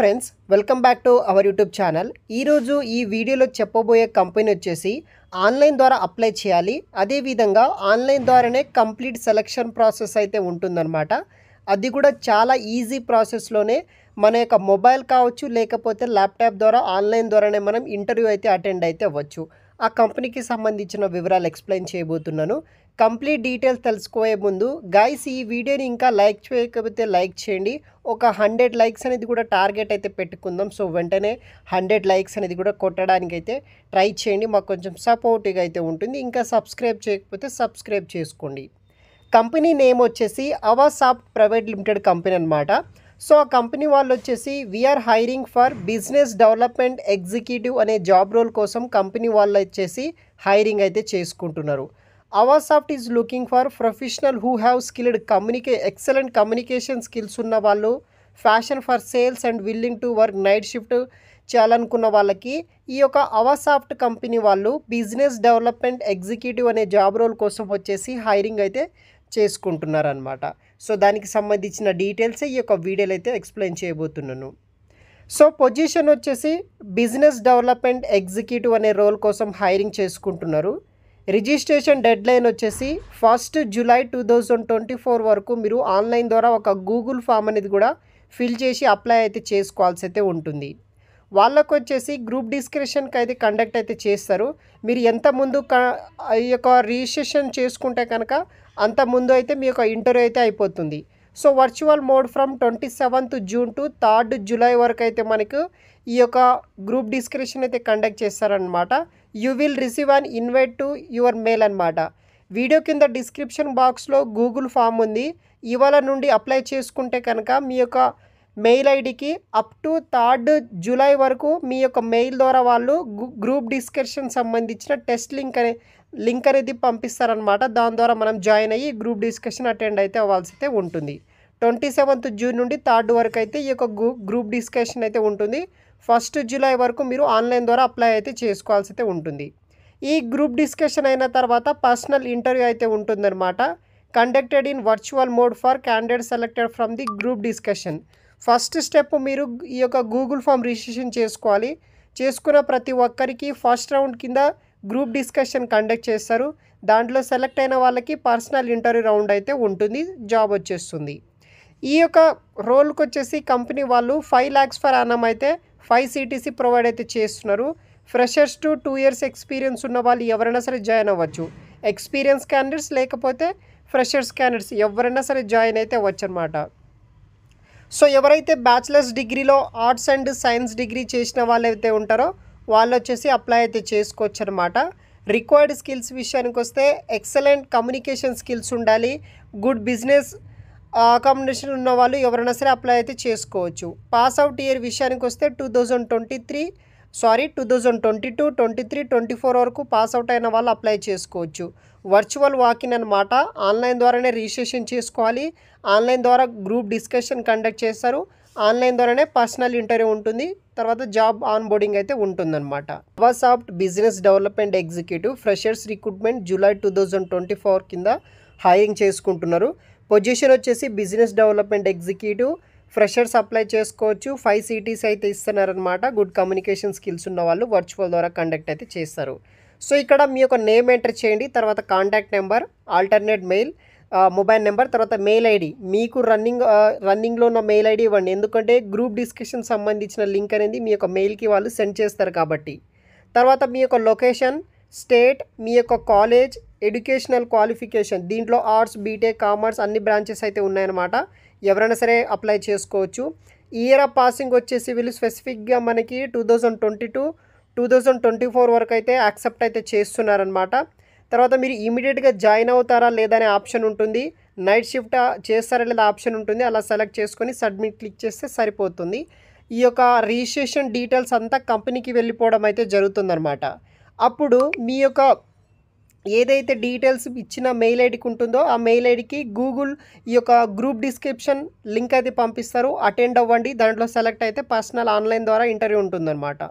friends welcome back to our YouTube channel ఈరోజు ఈ వీడియోలో చెప్పబోయే కంపెనీ వచ్చేసి ఆన్లైన్ ద్వారా అప్లై చేయాలి అదేవిధంగా ఆన్లైన్ ద్వారానే కంప్లీట్ సెలక్షన్ ప్రాసెస్ అయితే ఉంటుందన్నమాట అది కూడా చాలా ఈజీ ప్రాసెస్లోనే మన యొక్క మొబైల్ కావచ్చు లేకపోతే ల్యాప్టాప్ ద్వారా ఆన్లైన్ ద్వారానే మనం ఇంటర్వ్యూ అయితే అటెండ్ అయితే అవ్వచ్చు ఆ కంపెనీకి సంబంధించిన వివరాలు ఎక్స్ప్లెయిన్ చేయబోతున్నాను కంప్లీట్ డీటెయిల్స్ తెలుసుకోయే ముందు గైస్ ఈ వీడియోని ఇంకా లైక్ చేయకపోతే లైక్ చేయండి ఒక హండ్రెడ్ లైక్స్ అనేది కూడా టార్గెట్ అయితే పెట్టుకుందాం సో వెంటనే హండ్రెడ్ లైక్స్ అనేది కూడా కొట్టడానికి అయితే ట్రై చేయండి మాకు కొంచెం సపోర్టివ్గా అయితే ఉంటుంది ఇంకా సబ్స్క్రైబ్ చేయకపోతే సబ్స్క్రైబ్ చేసుకోండి కంపెనీ నేమ్ వచ్చేసి సాఫ్ట్ ప్రైవేట్ లిమిటెడ్ కంపెనీ అనమాట సో ఆ కంపెనీ వాళ్ళు వచ్చేసి we're hiring for business development executive అనే జాబ్ రోల్ కోసం కంపెనీ వాళ్ళు వచ్చేసి హైరింగ్ అయితే చేసుకుంటున్నారు Avasoft is looking for professional who have skilled communica excellent communication skills ఉన్న వాళ్ళు passion for sales and willing to work night shift చేయాలనుకున్న వాళ్ళకి ఈ యొక్క అవాసాఫ్ట్ కంపెనీ వాళ్ళు బిజినెస్ డెవలప్మెంట్ ఎగ్జిక్యూటివ్ అనే జాబ్ రోల్ కోసం వచ్చేసి హైరింగ్ అయితే చేసుకుంటున్నారనమాట సో దానికి సంబంధించిన డీటెయిల్స్ ఈ యొక్క వీడియోలో అయితే ఎక్స్ప్లెయిన్ చేయబోతున్నాను సో పొజిషన్ వచ్చేసి బిజినెస్ డెవలప్మెంట్ ఎగ్జిక్యూటివ్ అనే రోల్ కోసం హైరింగ్ చేసుకుంటున్నారు రిజిస్ట్రేషన్ డెడ్ లైన్ వచ్చేసి first July two thousand twenty four వరకు మీరు ఆన్లైన్ ద్వారా ఒక గూగుల్ ఫామ్ అనేది కూడా ఫిల్ చేసి అప్లై అయితే చేసుకోవాల్సి అయితే ఉంటుంది వాళ్ళకు వచ్చేసి గ్రూప్ డిస్క్రిప్షన్కి అయితే కండక్ట్ అయితే చేస్తారు మీరు ఎంత ముందు క ఈ యొక్క రిజిస్ట్రేషన్ చేసుకుంటే కనుక అంత ముందు అయితే మీ యొక్క ఇంటర్వ్యూ అయితే అయిపోతుంది so virtual mode from twenty seventh June to third July వరకు అయితే మనకు ఈ యొక్క గ్రూప్ డిస్క్రిప్షన్ అయితే కండక్ట్ చేస్తారనమాట you will receive an invite to your mail అనమాట వీడియో కింద డిస్క్రిప్షన్ బాక్స్లో గూగుల్ ఫామ్ ఉంది ఇవాళ నుండి అప్లై చేసుకుంటే కనుక మీ యొక్క మెయిల్ ఐడికి అప్ టు థర్డ్ జూలై వరకు మీ యొక్క మెయిల్ ద్వారా వాళ్ళు గ్రూప్ డిస్కషన్ సంబంధించిన టెస్ట్ లింక్ అనే లింక్ అనేది పంపిస్తారనమాట దాని ద్వారా మనం జాయిన్ అయ్యి గ్రూప్ డిస్కషన్ అటెండ్ అయితే అవ్వాల్సి ఉంటుంది ట్వంటీ సెవెంత్ జూన్ నుండి థర్డ్ వరకు అయితే ఈ యొక్క గ్రూప్ డిస్కషన్ అయితే ఉంటుంది ఫస్ట్ జూలై వరకు మీరు ఆన్లైన్ ద్వారా అప్లై అయితే చేసుకోవాల్సి అయితే ఉంటుంది ఈ గ్రూప్ డిస్కషన్ అయిన తర్వాత పర్సనల్ ఇంటర్వ్యూ అయితే ఉంటుందన్నమాట conducted in virtual mode for candidate selected from the group discussion first step మీరు ఈ యొక్క గూగుల్ ఫామ్ రిజిస్ట్రేషన్ చేసుకోవాలి చేసుకున్న ప్రతి ఒక్కరికి ఫస్ట్ రౌండ్ కింద గ్రూప్ డిస్కషన్ కండక్ట్ చేస్తారు దాంట్లో సెలెక్ట్ అయిన వాళ్ళకి పర్సనల్ ఇంటర్వ్యూ రౌండ్ అయితే ఉంటుంది జాబ్ వచ్చేస్తుంది ఈ యొక్క రోల్కి వచ్చేసి కంపెనీ వాళ్ళు ఫైవ్ ల్యాక్స్ ఫర్ అన్నం అయితే ఫైవ్ సిటీసీ ప్రొవైడ్ అయితే చేస్తున్నారు freshers to two years experience ఉన్న వాళ్ళు ఎవరైనా సరే జాయిన్ అవ్వచ్చు ఎక్స్పీరియన్స్ క్యాండిడేట్స్ లేకపోతే ఫ్రెషర్స్ క్యాండిడేట్స్ ఎవరైనా సరే జాయిన్ అయితే వచ్చనమాట సో ఎవరైతే బ్యాచిలర్స్ డిగ్రీలో ఆర్ట్స్ అండ్ సైన్స్ డిగ్రీ చేసిన అయితే ఉంటారో వాళ్ళు వచ్చేసి అప్లై అయితే చేసుకోవచ్చు అనమాట రిక్వైర్డ్ స్కిల్స్ విషయానికి వస్తే ఎక్సలెంట్ కమ్యూనికేషన్ స్కిల్స్ ఉండాలి గుడ్ బిజినెస్ అకామిడేషన్ ఉన్న వాళ్ళు ఎవరైనా సరే అప్లై అయితే చేసుకోవచ్చు పాస్ అవుట్ ఇయర్ విషయానికి వస్తే two thousand twenty three sorry two thousand twenty two twenty three twenty four వరకు పాస్ అవుట్ అయిన వాళ్ళు అప్లై చేసుకోవచ్చు వర్చువల్ వాకిన్ అనమాట ఆన్లైన్ ద్వారానే రిజిస్ట్రేషన్ చేసుకోవాలి ఆన్లైన్ ద్వారా గ్రూప్ డిస్కషన్ కండక్ట్ చేస్తారు ఆన్లైన్ ద్వారానే పర్సనల్ ఇంటర్వ్యూ ఉంటుంది తర్వాత జాబ్ ఆన్ బోర్డింగ్ అయితే ఉంటుందన్నమాట Avasoft business development executive freshers recruitment July two thousand twenty four కింద హైరింగ్ చేసుకుంటున్నారు పొజిషన్ వచ్చేసి business development executive freshers apply చేసుకోవచ్చు ఫైవ్ సిటీస్ అయితే ఇస్తున్నారనమాట గుడ్ కమ్యూనికేషన్ స్కిల్స్ ఉన్న వాళ్ళు వర్చువల్ ద్వారా కండక్ట్ అయితే చేస్తారు సో ఇక్కడ మీ యొక్క నేమ్ ఎంటర్ చేయండి తర్వాత contact number alternate mail mobile number తర్వాత మెయిల్ ఐడి మీకు రన్నింగ్ రన్నింగ్లో ఉన్న మెయిల్ ఐడి ఇవ్వండి ఎందుకంటే గ్రూప్ డిస్కషన్ సంబంధించిన లింక్ అనేది మీ యొక్క మెయిల్కి వాళ్ళు సెండ్ చేస్తారు కాబట్టి తర్వాత మీ యొక్క లొకేషన్ స్టేట్ మీ యొక్క కాలేజ్ ఎడ్యుకేషనల్ క్వాలిఫికేషన్ దీంట్లో ఆర్ట్స్ బీటెక్ కామర్స్ అన్ని బ్రాంచెస్ అయితే ఉన్నాయన్నమాట ఎవరైనా సరే అప్లై చేసుకోవచ్చు ఇయర్ ఆఫ్ పాసింగ్ వచ్చేసి వీళ్ళు స్పెసిఫిక్గా మనకి two thousand twenty two two thousand twenty four వరకు అయితే యాక్సెప్ట్ అయితే చేస్తున్నారనమాట తర్వాత మీరు ఇమీడియట్గా జాయిన్ అవుతారా లేదా అనే ఆప్షన్ ఉంటుంది నైట్ షిఫ్ట్ చేస్తారా లేదా ఆప్షన్ ఉంటుంది అలా సెలెక్ట్ చేసుకొని సబ్మిట్ క్లిక్ చేస్తే సరిపోతుంది ఈ యొక్క రిజిస్ట్రేషన్ డీటెయిల్స్ అంతా కంపెనీకి వెళ్ళిపోవడం అయితే జరుగుతుందన్నమాట అప్పుడు మీ యొక్క ఏదైతే డీటెయిల్స్ ఇచ్చిన మెయిల్ ఐడికి ఉంటుందో ఆ మెయిల్ ఐడికి గూగుల్ ఈ యొక్క గ్రూప్ డిస్క్రిప్షన్ లింక్ అయితే పంపిస్తారు అటెండ్ అవ్వండి దాంట్లో సెలెక్ట్ అయితే పర్సనల్ ఆన్లైన్ ద్వారా ఇంటర్వ్యూ ఉంటుందన్నమాట